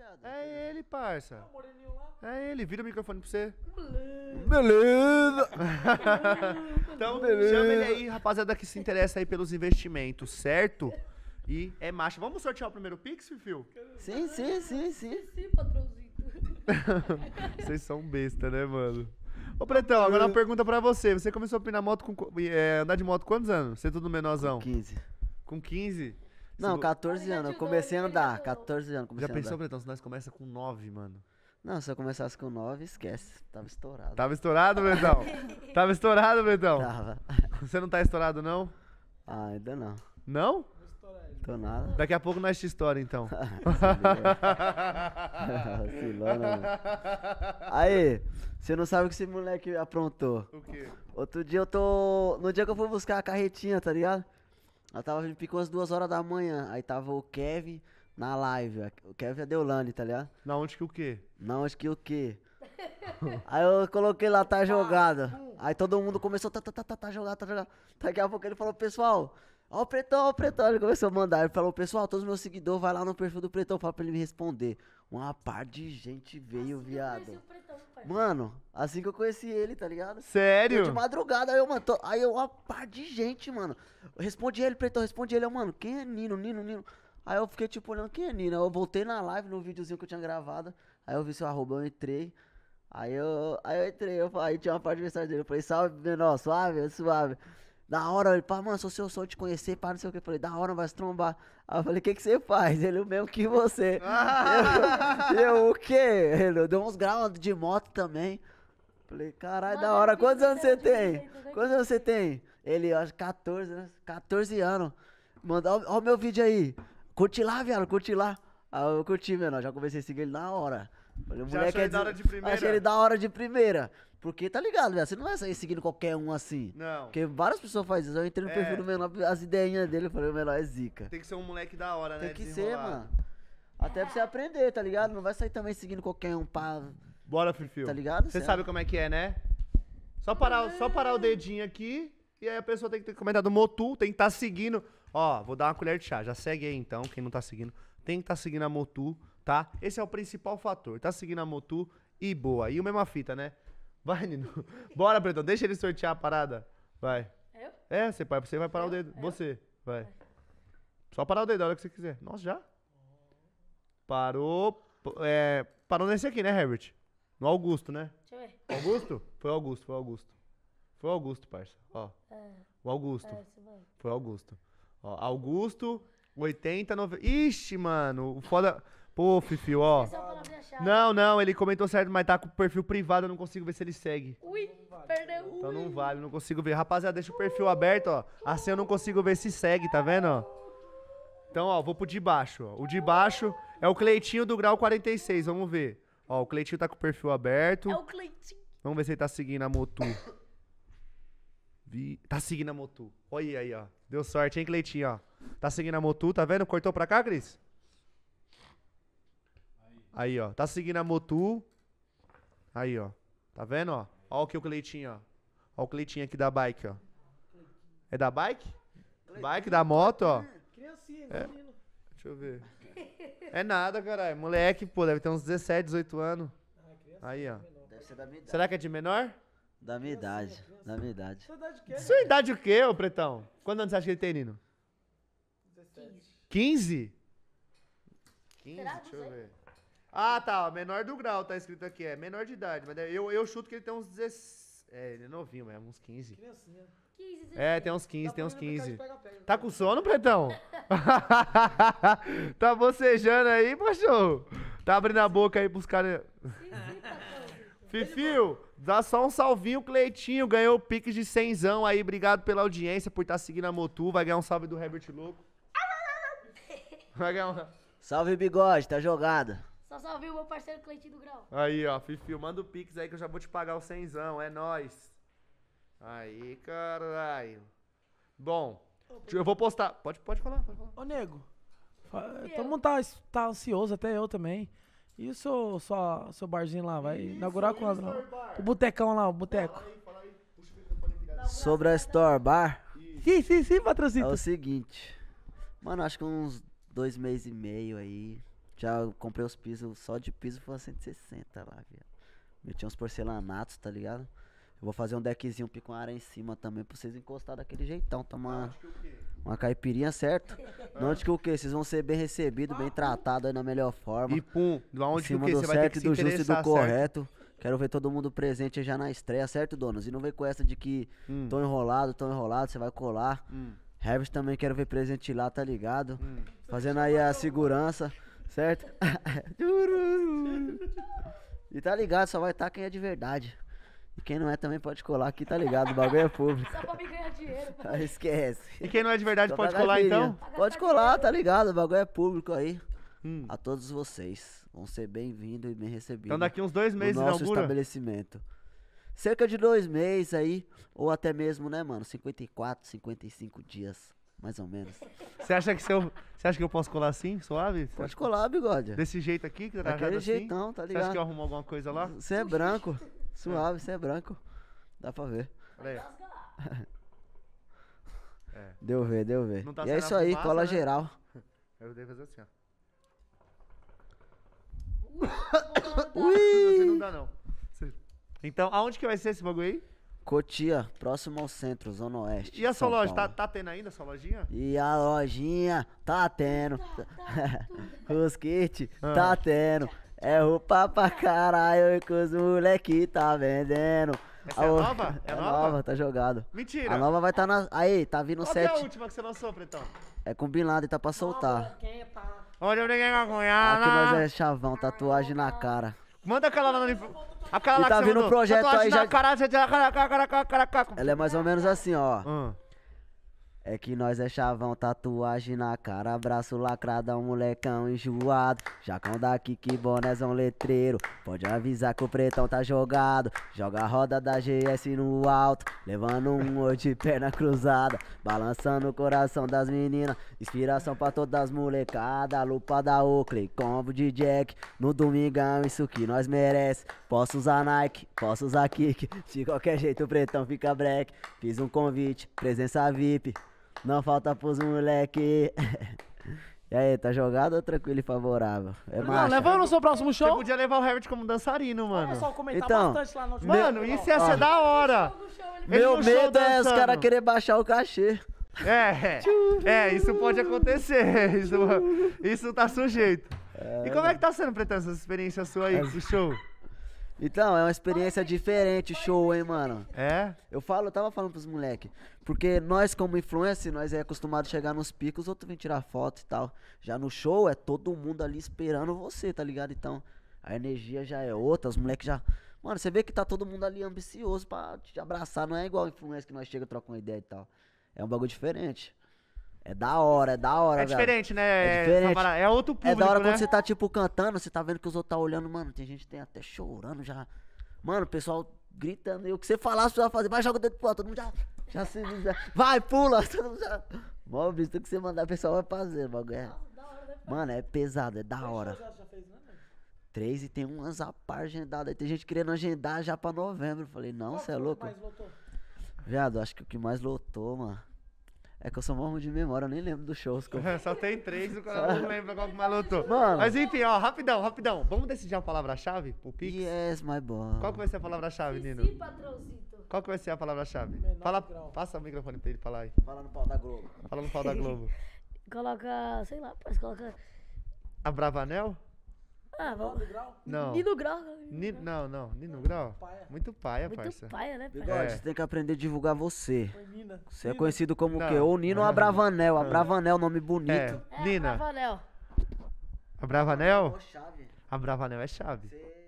viado? É ele, parça. É ele, vira o microfone pra você. Beleza! então, Beleza. chama ele aí, rapaziada, que se interessa aí pelos investimentos, certo? E é macho. Vamos sortear o primeiro Pix, Fio? Sim, sim, sim, sim. Sim, patrãozinho. Vocês são besta, né, mano? Ô, Pretão, agora uma pergunta pra você. Você começou a moto com. É, andar de moto quantos anos? Você é tudo menorzão? Com 15. Com 15? Não, 14 anos. Eu comecei a andar. 14 anos. Comecei Já pensou, Pretão, se nós começa com 9, mano? Não, se eu começasse com 9, esquece. Tava estourado. Tava estourado, Betão? Tava estourado, Betão? Tava. Você não tá estourado, não? Ah, ainda não. Não? Tô nada. Daqui a pouco nós te estoura, então. Silona, Aí, você não sabe o que esse moleque aprontou. O quê? Outro dia eu tô. No dia que eu fui buscar a carretinha, tá ligado? Ela tava vindo picou às duas horas da manhã. Aí tava o Kevin na live. O Kevin é Deolane, tá ligado? Na onde que o quê? Na onde que o quê? aí eu coloquei lá, tá jogada. Tá aí todo mundo começou, tá, tá, tá, tá, tá jogada, tá jogada. Daqui a pouco ele falou, pessoal, Ó o Pretão, ó o Pretão. Ele começou a mandar. Ele falou, pessoal, todos os meus seguidores, vai lá no perfil do Pretão, fala pra ele me responder. Uma par de gente veio, assim viado. O Pretão, pai. Mano, assim que eu conheci ele, tá ligado? Sério? de madrugada, aí eu, mano, tô, aí eu, uma par de gente, mano. respondi ele, Pretão, respondi ele. Eu, mano, quem é Nino, Nino, Nino? Aí eu fiquei, tipo, olhando, quem é Nino? Eu voltei na live, no videozinho que eu tinha gravado. Aí eu vi seu arroba, eu entrei. Aí eu, aí eu entrei, eu, aí tinha uma parte de mensagem dele. Eu falei, salve, menor, suave, suave da hora, ele falou, mano, sou seu sonho te conhecer, para não sei o que. Eu falei, da hora, vai se trombar. Aí eu falei, o que, que você faz? Ele, o mesmo que você. eu, eu, o quê? Ele, deu uns graus de moto também. Falei, caralho, da hora. Quantos anos você tem? Quantos anos você tem? Ele, acho 14, né? 14 anos. Manda, ó, ó o meu vídeo aí. Curte lá, viado, curte lá. Aí eu curti, mano. Já comecei a seguir ele na hora. Falei, o Já moleque achei é da hora de primeira. ele da hora de primeira. Porque tá ligado, velho? Você não vai sair seguindo qualquer um assim. Não. Porque várias pessoas fazem isso. Eu entrei no é. perfil do menor, as ideinhas dele, eu falei, o menor é zica. Tem que ser um moleque da hora, Tem né? Tem que ser, mano. Até pra você aprender, tá ligado? Não vai sair também seguindo qualquer um pá. Bora, Firfil. Tá ligado? Você é sabe como é que é, né? Só parar, só parar o é. dedinho aqui e aí a pessoa tem que ter comentado Motu, tem que estar tá seguindo. Ó, vou dar uma colher de chá. Já segue aí então, quem não tá seguindo. Tem que estar tá seguindo a Motu tá? Esse é o principal fator. Tá seguindo a Motu e boa. E o mesma fita, né? Vai, Nino. Bora, Pretão, deixa ele sortear a parada. Vai. Eu? É, você vai, você vai parar Eu? o dedo. Eu? Você, vai. Só parar o dedo, a hora que você quiser. Nossa, já? Parou. É, parou nesse aqui, né, Herbert? No Augusto, né? Deixa eu ver. Augusto? Foi Augusto, foi Augusto. Foi Augusto, parça. Ó. É. O Augusto. É, foi Augusto. Ó, Augusto, 80, 90. Ixi, mano. O foda. Pô, Fifio, ó. Não, não, ele comentou certo, mas tá com o perfil privado, eu não consigo ver se ele segue. Ui, perdeu. Então não vale, não consigo ver. Rapaziada, deixa o perfil aberto, ó. Assim eu não consigo ver se segue, tá vendo, ó? Então, ó, vou pro de baixo, ó. O de baixo é o Cleitinho do grau 46, vamos ver. Ó, o Cleitinho tá com o perfil aberto. É o Cleitinho. Vamos ver se ele tá seguindo a Motu. Vi... Tá seguindo a Motu. Olha aí, ó. Deu sorte, hein, Cleitinho, ó. Tá seguindo a Motu, tá vendo? Cortou pra cá, Cris? Aí, ó. Tá seguindo a Motu. Aí, ó. Tá vendo, ó? Ó o que o Cleitinho, ó. Ó o Cleitinho aqui da bike, ó. É da bike? Bike da moto, ó. Criancinha, é. Deixa eu ver. É nada, caralho. Moleque, pô, deve ter uns 17, 18 anos. Ah, Aí, ó. É deve ser da minha idade. Será que é de menor? Da minha idade. Da minha idade. Sua idade o quê? Sua idade o quê, ô pretão? Quantos anos você acha que ele tem, Nino? 17. 15? 15? Será? Deixa eu ver. Ah, tá. menor do grau tá escrito aqui. É menor de idade. Mas eu, eu chuto que ele tem uns 16. É, ele é novinho mesmo, é uns 15. Criancinha. 15, É, tem uns 15, tá tem uns 15. Pega, né? tá com sono, pretão? tá bocejando aí, macho? Tá abrindo a boca aí pros caras. Tá Fifio, dá só um salvinho, Cleitinho. Ganhou o pique de cenzão aí. Obrigado pela audiência, por estar tá seguindo a Motu. Vai ganhar um salve do Herbert Louco. Vai ganhar um... Salve, bigode, tá jogado. Só salve o meu parceiro Cleitinho do Grau. Aí, ó, Fifi, manda o Pix aí que eu já vou te pagar o cenzão, é nóis. Aí, caralho. Bom, eu vou postar. Pode, pode falar, pode falar. Ô, nego. E todo mundo tá, tá ansioso, até eu também. E o seu, seu barzinho lá? Vai isso, inaugurar isso, com as, o botecão lá, o boteco. Sobre, a Store Bar. Sim, sim, sim, patrocínio. É o seguinte. Mano, acho que uns dois meses e meio aí já comprei os pisos, só de piso foi 160 lá, viado. Eu tinha uns porcelanatos, tá ligado? Eu vou fazer um deckzinho pico área em cima também pra vocês encostar daquele jeitão. Tomar tá uma caipirinha, certo? Não acho que o quê? Vocês vão ser bem recebidos, bem tratados aí na melhor forma. E pum, do onde que cima que vai quê? do certo, e do justo e do correto. Certo? Quero ver todo mundo presente já na estreia, certo, donos? E não vem com essa de que hum. tô enrolado, tô enrolado, você vai colar. Hum. Herbert também quero ver presente lá, tá ligado? Hum. Fazendo aí a segurança. Certo? e tá ligado, só vai estar tá quem é de verdade. E quem não é também pode colar aqui, tá ligado? O bagulho é público. Só pra me ganhar dinheiro. Ah, esquece. E quem não é de verdade só pode colar então? Pode colar, tá ligado? O bagulho é público aí. Hum. A todos vocês. Vão ser bem-vindos e bem recebidos. Então daqui uns dois meses no nosso estabelecimento. Cerca de dois meses aí, ou até mesmo, né, mano? 54, 55 dias mais ou menos. Você acha que você acha que eu posso colar assim, suave? Pode acha- colar, bigode. Desse jeito aqui, que tá Daquele assim? jeitão, tá Você acha que eu arrumo alguma coisa lá? Você é branco. Suave, você é branco. Dá pra ver. Olha aí. É. Deu ver, deu ver. tá e é isso aí, cola né? geral. Eu devo fazer assim, ó. Ui! não dá, não. Então, aonde que vai ser esse bagulho aí? Cotia, próximo ao centro, Zona Oeste. E a sua loja, tá, tá tendo ainda a sua lojinha? E a lojinha tá tendo. Tá, tá os kits ah. tá tendo. É roupa pra caralho que os moleque tá vendendo. Essa é nova? É É nova? nova, tá jogado. Mentira. A nova vai tá na. Aí, tá vindo Qual que é a última que você lançou, Pretão? É combinado e tá pra soltar. Olha, o ninguém é vai Aqui nós é chavão, tatuagem na cara. Manda aquela lá no... Aquela e lá tá vindo um projeto aí já... Ela é mais ou menos assim, ó. Hum. É que nós é chavão, tatuagem na cara, braço lacrado, um molecão enjoado. Jacão daqui que bonézão letreiro, pode avisar que o pretão tá jogado. Joga a roda da GS no alto, levando um oi de perna cruzada. Balançando o coração das meninas, inspiração pra todas as molecadas. Lupa da Oakley, combo de Jack, no domingão isso que nós merece. Posso usar Nike, posso usar Kiki. de qualquer jeito o pretão fica break. Fiz um convite, presença VIP. Não falta pros moleque. E aí, tá jogado ou tranquilo e favorável? É não, levando no seu próximo show. Você podia levar o Herbert como dançarino, mano. Olha só, comentar então, bastante lá no último Mano, isso ia ser da hora. Meu medo é os caras querer baixar o cachê. É, é, isso pode acontecer. Isso, isso tá sujeito. É, e como é né? que tá sendo, Pretão, essa experiência sua aí, esse é. show? Então, é uma experiência diferente o show, hein, mano? É? Eu falo, eu tava falando pros moleque, porque nós como influencer, nós é acostumado a chegar nos picos, outro vem tirar foto e tal. Já no show é todo mundo ali esperando você, tá ligado? Então, a energia já é outra, os moleques já Mano, você vê que tá todo mundo ali ambicioso pra te abraçar, não é igual influencer que nós chega, troca uma ideia e tal. É um bagulho diferente. É da hora, é da hora, É diferente, né? É, diferente. Samara? É outro público, É da hora né? quando você tá, tipo, cantando, você tá vendo que os outros tá olhando, mano, tem gente que tem até chorando já. Mano, o pessoal gritando, e o que você falasse, você vai fazer, vai, joga o dedo pro todo mundo já, já se... diz. vai, pula, todo mundo já... Mó visto que você mandar, o pessoal vai fazer, bagulho. É. Né, mano, é pesado, é da hora. Né, Três e tem umas a par agendadas. Tem gente querendo agendar já pra novembro. Eu falei, não, você é louco. Viado, acho que o que mais lotou, mano. É que eu sou morro de memória, eu nem lembro dos shows. Que eu... Só tem três, o cara não lembra qual que o maluco. Mano. Mas enfim, ó, rapidão, rapidão. Vamos decidir a palavra-chave? pro Pix? Yes, my boy. Qual que vai ser a palavra-chave, Nino? Sim, patrãozito. Qual que vai ser a palavra-chave? Fala, grau. passa o microfone pra ele falar aí. Fala no pau da Globo. Fala no pau da Globo. coloca, sei lá, mas coloca... A Bravanel? Ah, vamos. Não. Nino Grau. não, não. Nino Grau? Muito paia, Muito parça. paia, né, pai? Bigode, é. você tem que aprender a divulgar você. Foi Nina. Você é Nina. é conhecido como o quê? Ou Nino ou é. Abravanel. É. Abravanel, nome bonito. É. É, Nina. Abravanel. Abravanel? Abravanel é chave. Você...